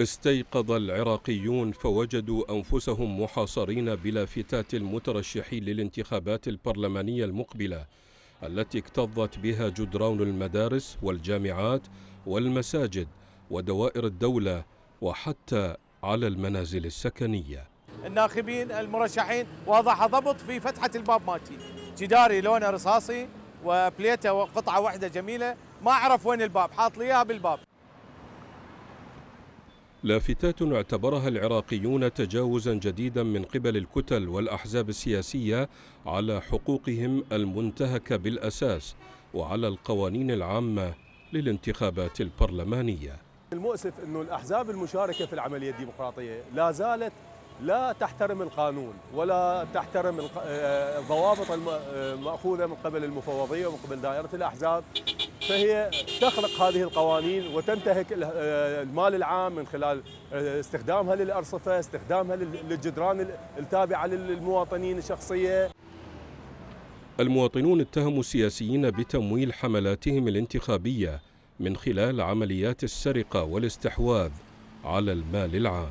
استيقظ العراقيون فوجدوا أنفسهم محاصرين بلافتات المترشحين للانتخابات البرلمانية المقبلة التي اكتظت بها جدران المدارس والجامعات والمساجد ودوائر الدولة وحتى على المنازل السكنية الناخبين المرشحين واضح ضبط في فتحة الباب مالتي جداري لونه رصاصي وبليته قطعة واحدة جميلة ما أعرف وين الباب حاط لي بالباب لافتات اعتبرها العراقيون تجاوزا جديدا من قبل الكتل والأحزاب السياسية على حقوقهم المنتهكة بالأساس وعلى القوانين العامة للانتخابات البرلمانية المؤسف أن الأحزاب المشاركة في العملية الديمقراطية لا زالت لا تحترم القانون ولا تحترم الضوابط آه، آه، المأخوذة آه، من قبل المفوضية ومن قبل دائرة الأحزاب فهي تخلق هذه القوانين وتنتهك آه، المال العام من خلال آه، استخدامها للأرصفة استخدامها للجدران التابعة للمواطنين الشخصية المواطنون اتهموا السياسيين بتمويل حملاتهم الانتخابية من خلال عمليات السرقة والاستحواذ على المال العام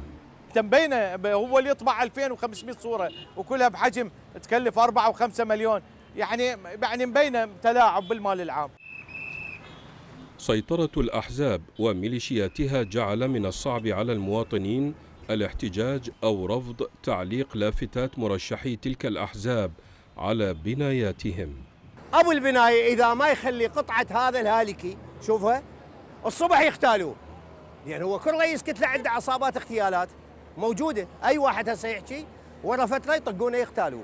تنبينا هو اللي يطبع 2500 صورة وكلها بحجم تكلف 4 و5 مليون يعني يعني مبينه تلاعب بالمال العام سيطرة الأحزاب وميليشياتها جعل من الصعب على المواطنين الاحتجاج أو رفض تعليق لافتات مرشحي تلك الأحزاب على بناياتهم أبو البناية إذا ما يخلي قطعة هذا الهالكي شوفها الصبح يختالوه لأن هو كل رئيس كتلة عنده عصابات اغتيالات موجودة أي واحد هسه يحكي ورا فترة يطقونه يغتالوه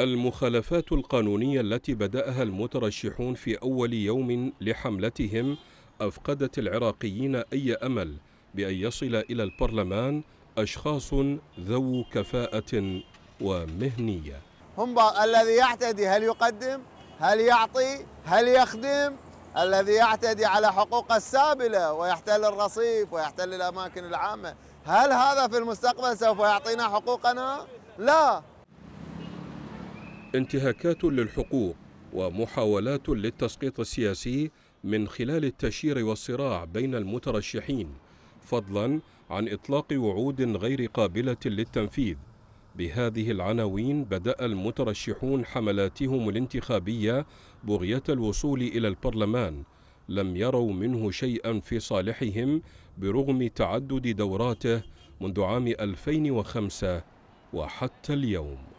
المخالفات القانونية التي بدأها المترشحون في أول يوم لحملتهم أفقدت العراقيين أي أمل بأن يصل إلى البرلمان أشخاص ذو كفاءة ومهنية هم الذي يعتدي هل يقدم؟ هل يعطي؟ هل يخدم؟ الذي يعتدي على حقوق السابلة ويحتل الرصيف ويحتل الأماكن العامة هل هذا في المستقبل سوف يعطينا حقوقنا؟ لا انتهاكات للحقوق ومحاولات للتسقيط السياسي من خلال التشير والصراع بين المترشحين فضلا عن اطلاق وعود غير قابله للتنفيذ بهذه العناوين بدا المترشحون حملاتهم الانتخابيه بغيه الوصول الى البرلمان لم يروا منه شيئا في صالحهم برغم تعدد دوراته منذ عام 2005 وحتى اليوم